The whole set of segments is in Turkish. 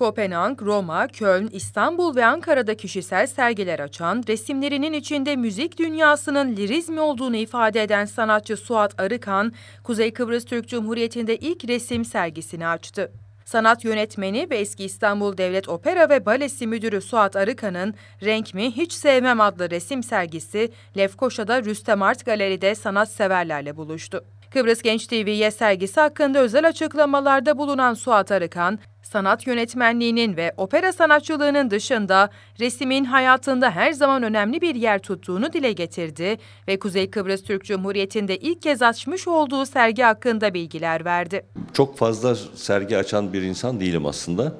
Kopenhag, Roma, Köln, İstanbul ve Ankara'da kişisel sergiler açan, resimlerinin içinde müzik dünyasının lirizmi olduğunu ifade eden sanatçı Suat Arıkan, Kuzey Kıbrıs Türk Cumhuriyeti'nde ilk resim sergisini açtı. Sanat yönetmeni ve eski İstanbul Devlet Opera ve Balesi Müdürü Suat Arıkan'ın Renk Mi Hiç Sevmem adlı resim sergisi Lefkoşa'da Rüstem Art Galeri'de sanatseverlerle buluştu. Kıbrıs Genç TV'ye sergisi hakkında özel açıklamalarda bulunan Suat Arıkan, sanat yönetmenliğinin ve opera sanatçılığının dışında resimin hayatında her zaman önemli bir yer tuttuğunu dile getirdi ve Kuzey Kıbrıs Türk Cumhuriyeti'nde ilk kez açmış olduğu sergi hakkında bilgiler verdi. Çok fazla sergi açan bir insan değilim aslında.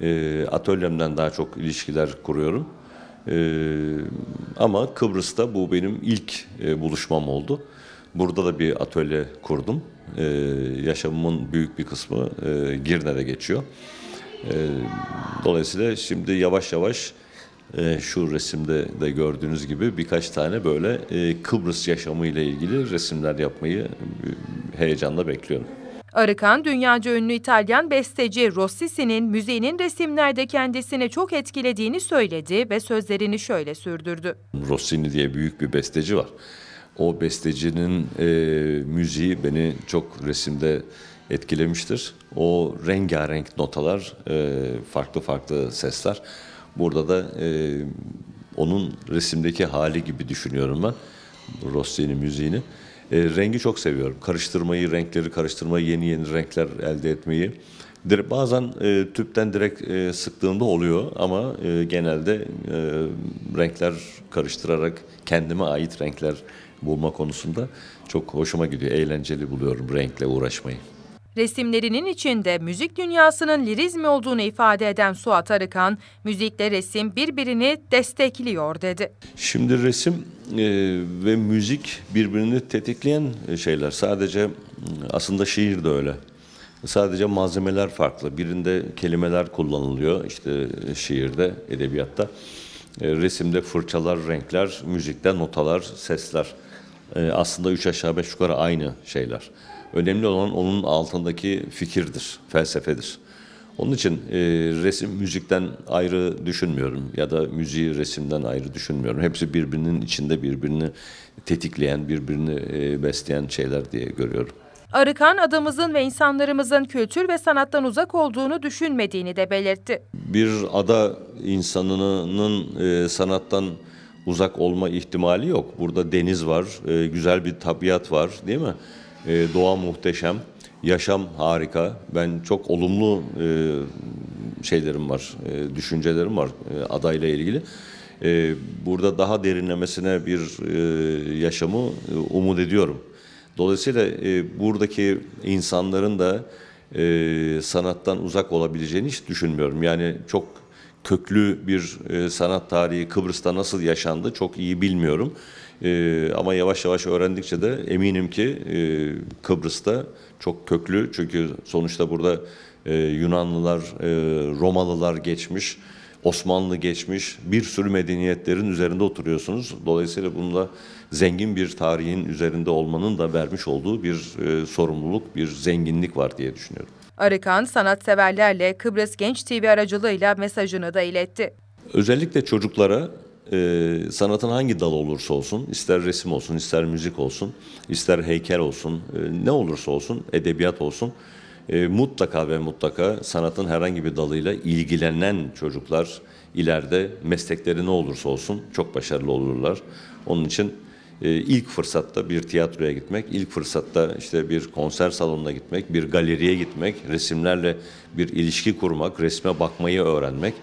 Ee, atölyemden daha çok ilişkiler kuruyorum. Ee, ama Kıbrıs'ta bu benim ilk e, buluşmam oldu. Burada da bir atölye kurdum. Ee, yaşamımın büyük bir kısmı e, Girne'de geçiyor. Ee, dolayısıyla şimdi yavaş yavaş e, şu resimde de gördüğünüz gibi birkaç tane böyle e, Kıbrıs yaşamı ile ilgili resimler yapmayı e, heyecanla bekliyorum. Arıkan, dünyaca ünlü İtalyan besteci Rossisi'nin müziğinin resimlerde kendisini çok etkilediğini söyledi ve sözlerini şöyle sürdürdü. Rossini diye büyük bir besteci var o bestecinin e, müziği beni çok resimde etkilemiştir. O rengarenk notalar, e, farklı farklı sesler. Burada da e, onun resimdeki hali gibi düşünüyorum ben. Rossini müziğini. E, rengi çok seviyorum. Karıştırmayı, renkleri karıştırmayı, yeni yeni renkler elde etmeyi bazen e, tüpten direkt e, sıktığımda oluyor ama e, genelde e, renkler karıştırarak kendime ait renkler bulma konusunda çok hoşuma gidiyor. Eğlenceli buluyorum renkle uğraşmayı. Resimlerinin içinde müzik dünyasının lirizmi olduğunu ifade eden Suat Arıkan, müzikle resim birbirini destekliyor dedi. Şimdi resim e, ve müzik birbirini tetikleyen e, şeyler. Sadece aslında şiir de öyle. Sadece malzemeler farklı. Birinde kelimeler kullanılıyor işte e, şiirde, edebiyatta. E, resimde fırçalar, renkler, müzikte notalar, sesler. E, aslında üç aşağı beş yukarı aynı şeyler. Önemli olan onun altındaki fikirdir, felsefedir. Onun için e, resim müzikten ayrı düşünmüyorum ya da müziği resimden ayrı düşünmüyorum. Hepsi birbirinin içinde birbirini tetikleyen, birbirini e, besleyen şeyler diye görüyorum. Arıkan adamızın ve insanlarımızın kültür ve sanattan uzak olduğunu düşünmediğini de belirtti. Bir ada insanının e, sanattan uzak olma ihtimali yok. Burada deniz var, e, güzel bir tabiat var değil mi? E, doğa muhteşem, yaşam harika. Ben çok olumlu e, şeylerim var, e, düşüncelerim var e, adayla ilgili. E, burada daha derinlemesine bir e, yaşamı e, umut ediyorum. Dolayısıyla e, buradaki insanların da e, sanattan uzak olabileceğini hiç düşünmüyorum. Yani çok köklü bir e, sanat tarihi Kıbrıs'ta nasıl yaşandı çok iyi bilmiyorum. E, ama yavaş yavaş öğrendikçe de eminim ki e, Kıbrıs'ta çok köklü çünkü sonuçta burada e, Yunanlılar, e, Romalılar geçmiş. Osmanlı geçmiş bir sürü medeniyetlerin üzerinde oturuyorsunuz. Dolayısıyla bunda zengin bir tarihin üzerinde olmanın da vermiş olduğu bir e, sorumluluk, bir zenginlik var diye düşünüyorum. Arıkan sanatseverlerle Kıbrıs Genç TV aracılığıyla mesajını da iletti. Özellikle çocuklara e, sanatın hangi dal olursa olsun, ister resim olsun, ister müzik olsun, ister heykel olsun, e, ne olursa olsun, edebiyat olsun e, mutlaka ve mutlaka sanatın herhangi bir dalıyla ilgilenen çocuklar ileride meslekleri ne olursa olsun çok başarılı olurlar. Onun için e, ilk fırsatta bir tiyatroya gitmek, ilk fırsatta işte bir konser salonuna gitmek, bir galeriye gitmek, resimlerle bir ilişki kurmak, resme bakmayı öğrenmek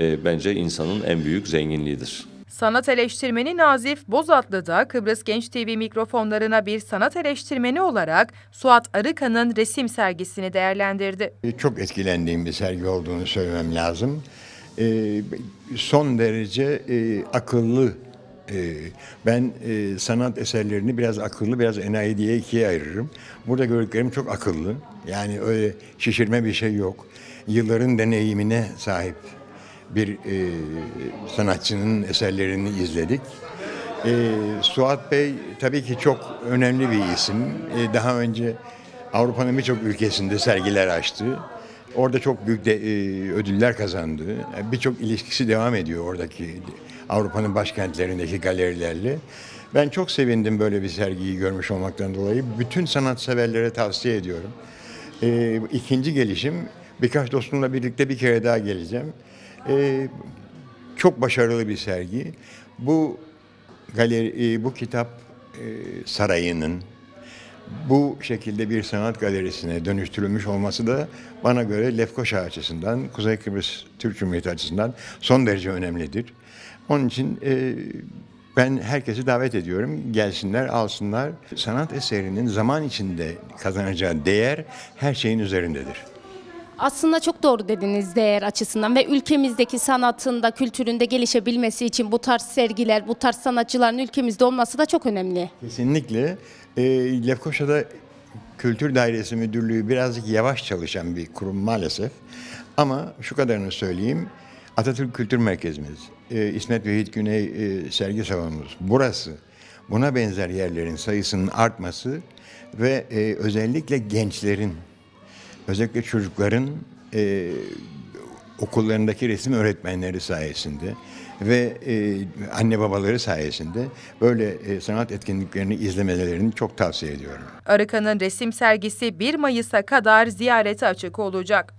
e, bence insanın en büyük zenginliğidir. Sanat eleştirmeni Nazif Bozatlı da Kıbrıs Genç TV mikrofonlarına bir sanat eleştirmeni olarak Suat Arıkan'ın resim sergisini değerlendirdi. E, çok etkilendiğim bir sergi olduğunu söylemem lazım. E, son derece e, akıllı ben sanat eserlerini biraz akıllı, biraz enayi diye ikiye ayırırım. Burada gördüklerim çok akıllı. Yani öyle şişirme bir şey yok. Yılların deneyimine sahip bir e, sanatçının eserlerini izledik. E, Suat Bey tabii ki çok önemli bir isim. E, daha önce Avrupa'nın birçok ülkesinde sergiler açtı. Orada çok büyük de, e, ödüller kazandı. E, birçok ilişkisi devam ediyor oradaki Avrupa'nın başkentlerindeki galerilerle. Ben çok sevindim böyle bir sergiyi görmüş olmaktan dolayı. Bütün sanatseverlere tavsiye ediyorum. E, ikinci gelişim birkaç dostumla birlikte bir kere daha geleceğim. E, çok başarılı bir sergi. Bu galeri, e, bu kitap e, sarayının bu şekilde bir sanat galerisine dönüştürülmüş olması da bana göre Lefkoşa açısından, Kuzey Kıbrıs Türk Cumhuriyeti açısından son derece önemlidir. Onun için e, ben herkesi davet ediyorum. Gelsinler, alsınlar. Sanat eserinin zaman içinde kazanacağı değer her şeyin üzerindedir. Aslında çok doğru dediniz değer açısından ve ülkemizdeki sanatında, kültüründe gelişebilmesi için bu tarz sergiler, bu tarz sanatçıların ülkemizde olması da çok önemli. Kesinlikle. E, Lefkoşa'da Kültür Dairesi Müdürlüğü birazcık yavaş çalışan bir kurum maalesef. Ama şu kadarını söyleyeyim. Atatürk Kültür Merkezimiz, e, İsmet Vehit Güney e, sergi salonumuz, burası, buna benzer yerlerin sayısının artması ve e, özellikle gençlerin Özellikle çocukların e, okullarındaki resim öğretmenleri sayesinde ve e, anne babaları sayesinde böyle e, sanat etkinliklerini izlemelerini çok tavsiye ediyorum. Arıkan'ın resim sergisi 1 Mayıs'a kadar ziyarete açık olacak.